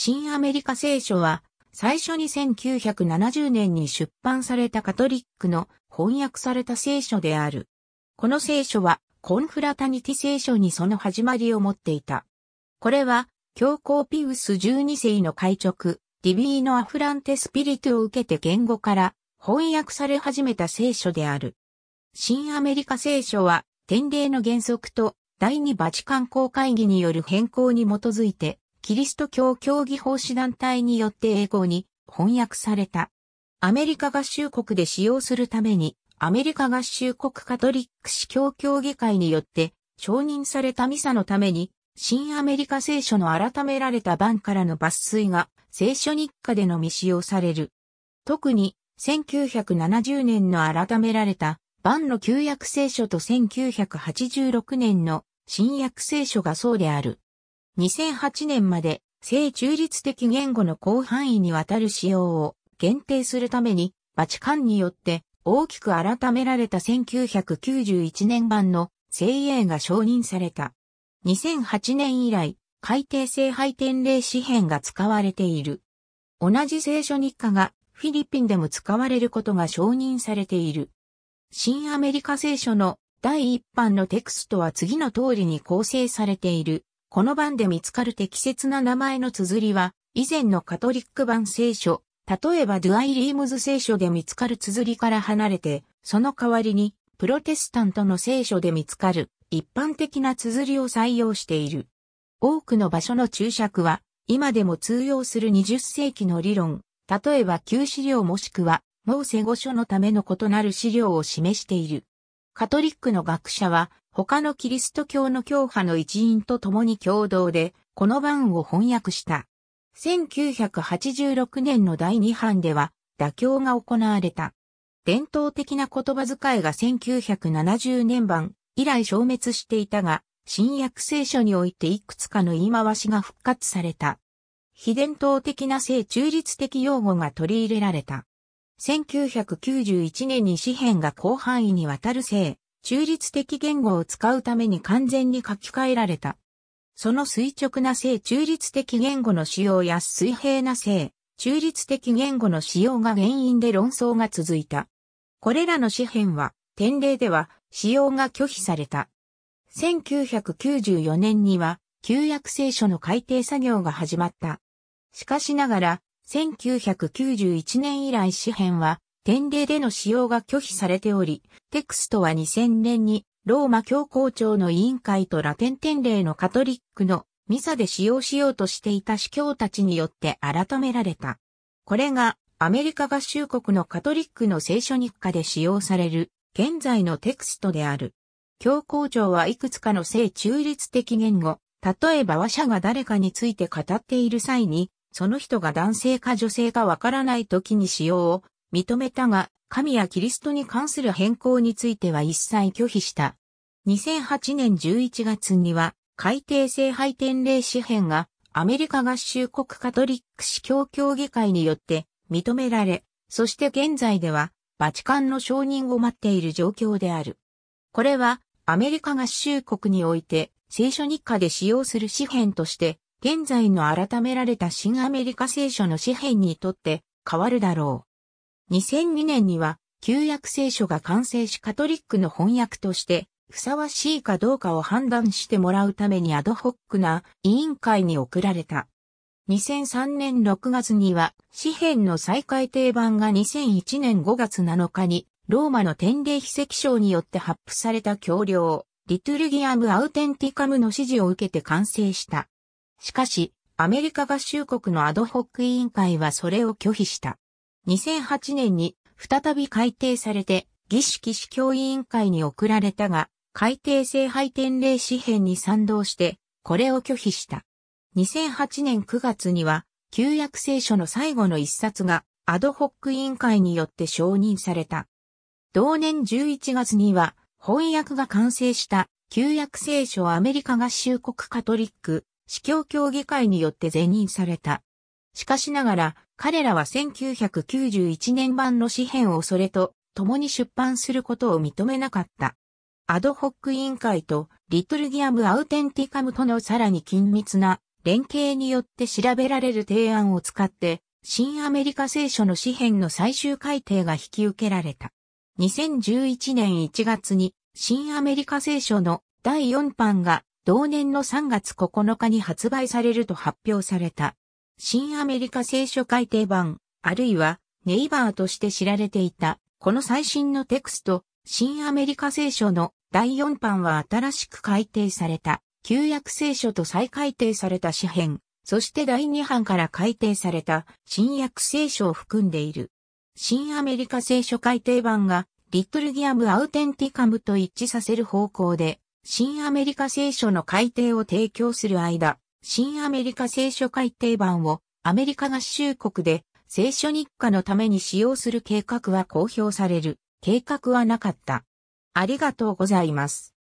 新アメリカ聖書は、最初に1970年に出版されたカトリックの翻訳された聖書である。この聖書は、コンフラタニティ聖書にその始まりを持っていた。これは、教皇ピウス12世の会直、ディビーのアフランテスピリトを受けて言語から翻訳され始めた聖書である。新アメリカ聖書は、典礼の原則と第二バチカン公会議による変更に基づいて、キリスト教教義奉仕団体によって英語に翻訳された。アメリカ合衆国で使用するために、アメリカ合衆国カトリック司教協議会によって承認されたミサのために、新アメリカ聖書の改められた版からの抜粋が聖書日課でのみ使用される。特に1970年の改められた版の旧約聖書と1986年の新約聖書がそうである。2008年まで性中立的言語の広範囲にわたる使用を限定するために、バチカンによって大きく改められた1991年版の聖英が承認された。2008年以来、海底聖杯典礼紙幣が使われている。同じ聖書日課がフィリピンでも使われることが承認されている。新アメリカ聖書の第一版のテクストは次の通りに構成されている。この版で見つかる適切な名前の綴りは、以前のカトリック版聖書、例えばドゥアイ・リームズ聖書で見つかる綴りから離れて、その代わりに、プロテスタントの聖書で見つかる一般的な綴りを採用している。多くの場所の注釈は、今でも通用する20世紀の理論、例えば旧資料もしくは、モーセ語書のための異なる資料を示している。カトリックの学者は、他のキリスト教の教派の一員と共に共同で、この版を翻訳した。1986年の第2版では、妥協が行われた。伝統的な言葉遣いが1970年版以来消滅していたが、新約聖書においていくつかの言い回しが復活された。非伝統的な性中立的用語が取り入れられた。1991年に紙幣が広範囲にわたる性、中立的言語を使うために完全に書き換えられた。その垂直な性中立的言語の使用や水平な性中立的言語の使用が原因で論争が続いた。これらの紙幣は、典礼では使用が拒否された。1994年には、旧約聖書の改訂作業が始まった。しかしながら、1991年以来紙幣は、典礼での使用が拒否されており、テクストは2000年に、ローマ教皇庁の委員会とラテン典礼のカトリックのミサで使用しようとしていた司教たちによって改められた。これがアメリカ合衆国のカトリックの聖書日課で使用される現在のテクストである。教皇庁はいくつかの性中立的言語、例えば話者が誰かについて語っている際にその人が男性か女性かわからない時に使用を認めたが、神やキリストに関する変更については一切拒否した。2008年11月には、海底聖杯典礼詩編がアメリカ合衆国カトリック司教協議会によって認められ、そして現在ではバチカンの承認を待っている状況である。これはアメリカ合衆国において聖書日課で使用する詩編として現在の改められた新アメリカ聖書の紙幣にとって変わるだろう。2002年には旧約聖書が完成しカトリックの翻訳としてふさわしいかどうかを判断してもらうためにアドホックな委員会に送られた。2003年6月には紙幣の再改訂版が2001年5月7日にローマの天霊秘跡賞によって発布された教領、リトゥルギアム・アウテンティカムの指示を受けて完成した。しかし、アメリカ合衆国のアドホック委員会はそれを拒否した。2008年に再び改定されて、儀式司教委員会に送られたが、改定聖杯典礼紙編に賛同して、これを拒否した。2008年9月には、旧約聖書の最後の一冊が、アドホック委員会によって承認された。同年11月には、翻訳が完成した、旧約聖書アメリカ合衆国カトリック、司教協議会によって是認された。しかしながら、彼らは1991年版の紙幣をそれと共に出版することを認めなかった。アドホック委員会とリトルギアム・アウテンティカムとのさらに緊密な連携によって調べられる提案を使って、新アメリカ聖書の紙幣の最終改定が引き受けられた。2011年1月に新アメリカ聖書の第4版が同年の3月9日に発売されると発表された。新アメリカ聖書改訂版、あるいはネイバーとして知られていた、この最新のテクスト、新アメリカ聖書の第4版は新しく改訂された、旧約聖書と再改訂された詩編、そして第2版から改訂された新約聖書を含んでいる。新アメリカ聖書改訂版が、リットルギアム・アウテンティカムと一致させる方向で新アメリカ聖書の改訂を提供する間、新アメリカ聖書改訂版をアメリカ合衆国で聖書日課のために使用する計画は公表される。計画はなかった。ありがとうございます。